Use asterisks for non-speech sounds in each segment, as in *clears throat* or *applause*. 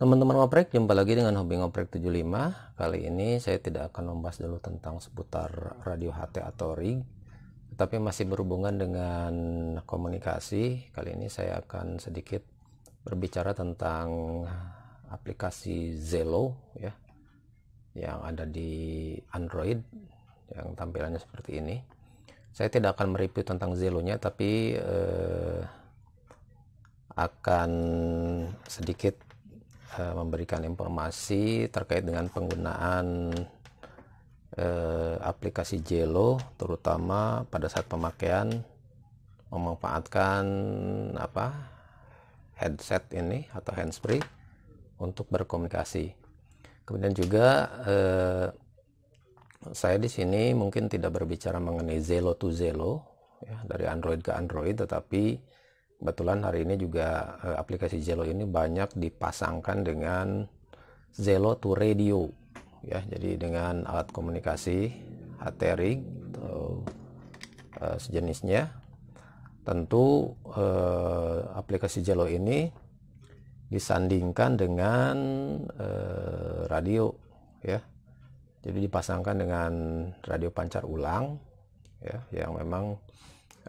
Teman-teman ngoprek, jumpa lagi dengan Hobi Ngoprek 75. Kali ini saya tidak akan membahas dulu tentang seputar radio HT atau rig, tetapi masih berhubungan dengan komunikasi. Kali ini saya akan sedikit berbicara tentang aplikasi Zelo ya yang ada di Android yang tampilannya seperti ini. Saya tidak akan mereview tentang Zelo-nya tapi eh, akan sedikit uh, memberikan informasi terkait dengan penggunaan uh, aplikasi Jelo terutama pada saat pemakaian memanfaatkan apa headset ini atau handsfree untuk berkomunikasi. Kemudian juga eh, saya di sini mungkin tidak berbicara mengenai Zelo to Zelo ya dari Android ke Android tetapi kebetulan hari ini juga eh, aplikasi Zelo ini banyak dipasangkan dengan Zelo to radio ya jadi dengan alat komunikasi HT-Rig atau uh, sejenisnya tentu uh, aplikasi Zelo ini disandingkan dengan uh, radio ya jadi dipasangkan dengan radio pancar ulang ya yang memang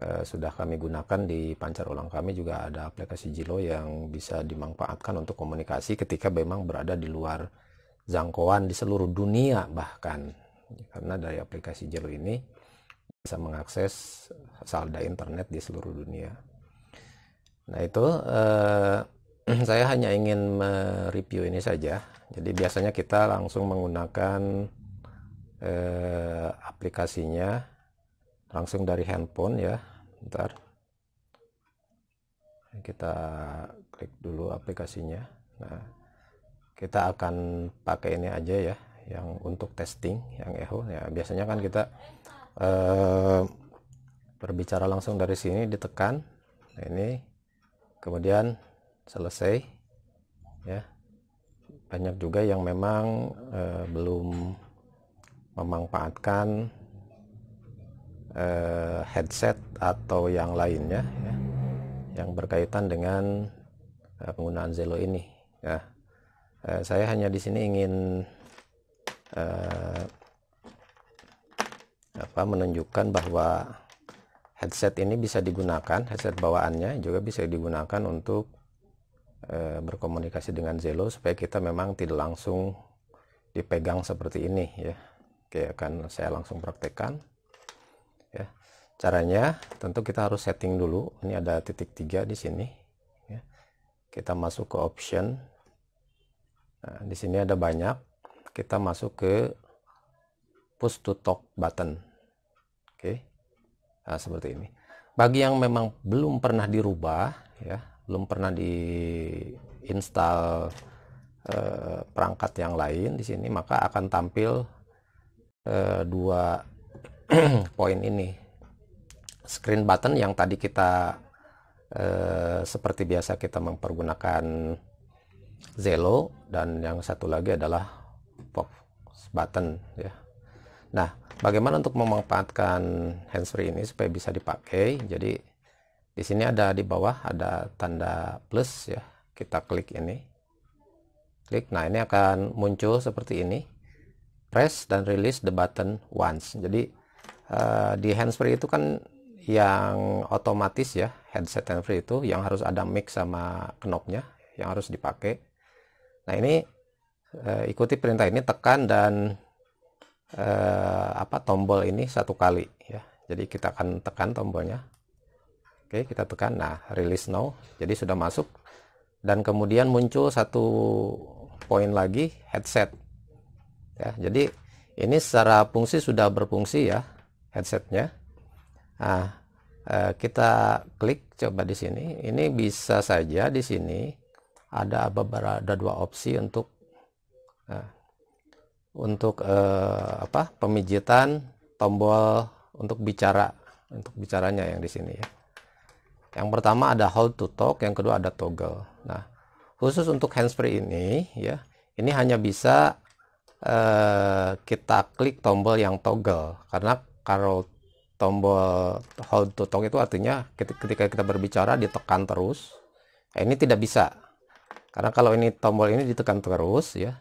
Eh, sudah kami gunakan di pancar ulang kami juga ada aplikasi Jilo yang bisa dimanfaatkan untuk komunikasi ketika memang berada di luar jangkauan di seluruh dunia bahkan karena dari aplikasi Jilo ini bisa mengakses salda internet di seluruh dunia. Nah itu eh, *clears throat* saya hanya ingin mereview ini saja. Jadi biasanya kita langsung menggunakan eh, aplikasinya langsung dari handphone ya ntar kita klik dulu aplikasinya nah kita akan pakai ini aja ya yang untuk testing yang echo ya biasanya kan kita eh, berbicara langsung dari sini ditekan nah, ini kemudian selesai ya banyak juga yang memang eh, belum memanfaatkan eh, headset atau yang lainnya ya, yang berkaitan dengan eh, penggunaan Zelo ini. Ya. Eh, saya hanya di sini ingin eh, apa menunjukkan bahwa headset ini bisa digunakan, headset bawaannya juga bisa digunakan untuk eh, berkomunikasi dengan Zelo supaya kita memang tidak langsung dipegang seperti ini ya. Oke, akan saya langsung praktekkan. Caranya tentu kita harus setting dulu. Ini ada titik tiga di sini. Ya. Kita masuk ke option. Nah, di sini ada banyak. Kita masuk ke push to talk button. Oke. Nah, seperti ini. Bagi yang memang belum pernah dirubah, ya, belum pernah install eh, perangkat yang lain di sini, maka akan tampil eh, dua *clears throat* poin ini screen button yang tadi kita eh, seperti biasa kita mempergunakan Zello dan yang satu lagi adalah pop button ya. Nah, bagaimana untuk memanfaatkan handsfree ini supaya bisa dipakai? Jadi di sini ada di bawah ada tanda plus ya. Kita klik ini. Klik. Nah, ini akan muncul seperti ini. Press dan release the button once. Jadi uh, di handsfree itu kan yang otomatis ya headset free itu yang harus ada mic sama knobnya yang harus dipakai nah ini eh, ikuti perintah ini tekan dan eh, apa tombol ini satu kali ya jadi kita akan tekan tombolnya oke kita tekan nah release now jadi sudah masuk dan kemudian muncul satu poin lagi headset ya jadi ini secara fungsi sudah berfungsi ya headsetnya Nah, eh, kita klik coba di sini. Ini bisa saja di sini ada beberapa ada dua opsi untuk eh, untuk eh, apa pemijitan tombol untuk bicara untuk bicaranya yang di sini ya. Yang pertama ada hold to talk, yang kedua ada toggle. Nah, khusus untuk handsfree ini ya, ini hanya bisa eh, kita klik tombol yang toggle karena kalau tombol hold to talk itu artinya ketika kita berbicara ditekan terus eh, ini tidak bisa karena kalau ini tombol ini ditekan terus ya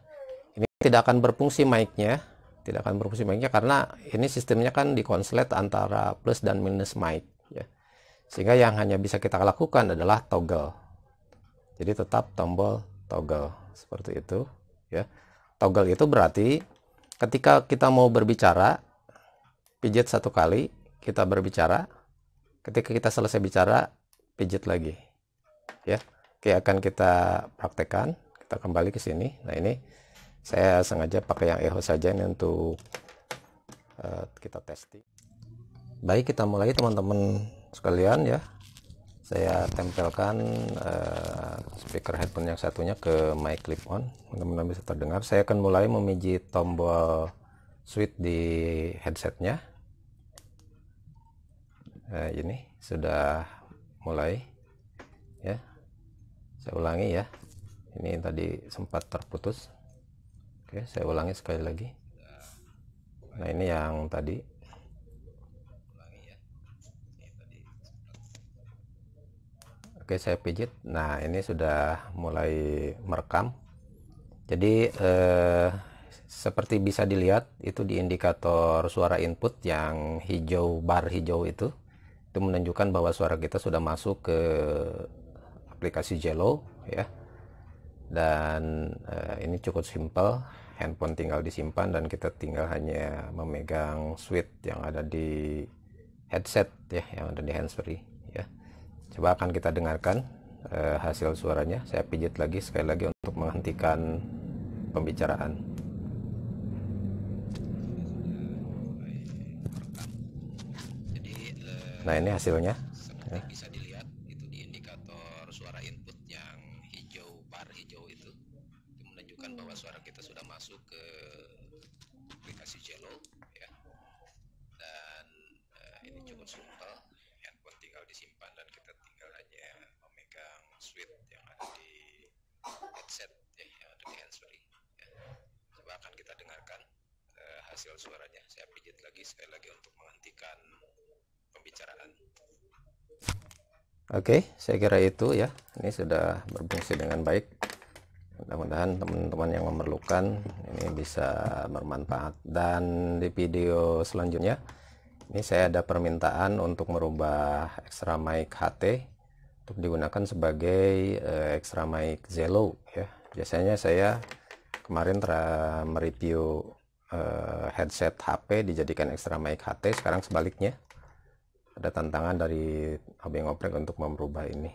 ini tidak akan berfungsi mic-nya tidak akan berfungsi mic-nya karena ini sistemnya kan dikonslet antara plus dan minus mic ya sehingga yang hanya bisa kita lakukan adalah toggle jadi tetap tombol toggle seperti itu ya toggle itu berarti ketika kita mau berbicara pijat satu kali kita berbicara, ketika kita selesai bicara, pijit lagi. Ya, oke akan kita praktekkan. Kita kembali ke sini. Nah ini saya sengaja pakai yang echo saja ini untuk uh, kita testing. Baik kita mulai teman-teman sekalian ya. Saya tempelkan uh, speaker headphone yang satunya ke mic clip on. Teman-teman bisa terdengar. Saya akan mulai memijit tombol switch di headsetnya eh, ini sudah mulai ya saya ulangi ya ini tadi sempat terputus oke saya ulangi sekali lagi nah ini yang tadi oke saya pijit nah ini sudah mulai merekam jadi eh, seperti bisa dilihat itu di indikator suara input yang hijau bar hijau itu itu menunjukkan bahwa suara kita sudah masuk ke aplikasi Jello ya dan uh, ini cukup simple, handphone tinggal disimpan dan kita tinggal hanya memegang switch yang ada di headset ya yang ada di handsfree ya coba akan kita dengarkan uh, hasil suaranya saya pijit lagi sekali lagi untuk menghentikan pembicaraan nah ini hasilnya ya. bisa dilihat itu di indikator suara input yang hijau bar hijau itu, itu menunjukkan bahwa suara kita sudah masuk ke aplikasi Jello ya dan uh, ini cukup simpel handphone tinggal disimpan dan kita tinggal hanya memegang switch yang ada di headset ya, yang ada di handsfree ya. coba akan kita dengarkan uh, hasil suaranya saya pijit lagi sekali lagi untuk menghentikan pembicaraan. Oke, saya kira itu ya. Ini sudah berfungsi dengan baik. Mudah-mudahan teman-teman yang memerlukan ini bisa bermanfaat. Dan di video selanjutnya, ini saya ada permintaan untuk merubah extra mic HT untuk digunakan sebagai uh, eh, extra mic Zello ya. Biasanya saya kemarin telah mereview eh, headset HP dijadikan extra mic HT, sekarang sebaliknya ada tantangan dari Abeng Oprek untuk merubah ini.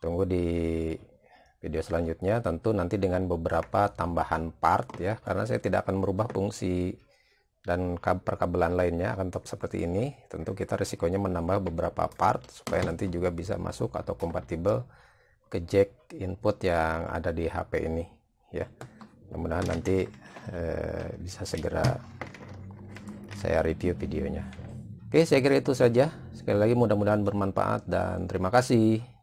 Tunggu di video selanjutnya tentu nanti dengan beberapa tambahan part ya karena saya tidak akan merubah fungsi dan perkabelan lainnya akan tetap seperti ini tentu kita risikonya menambah beberapa part supaya nanti juga bisa masuk atau kompatibel ke jack input yang ada di HP ini ya mudah-mudahan nanti eh, bisa segera saya review videonya Oke, saya kira itu saja. Sekali lagi mudah-mudahan bermanfaat dan terima kasih.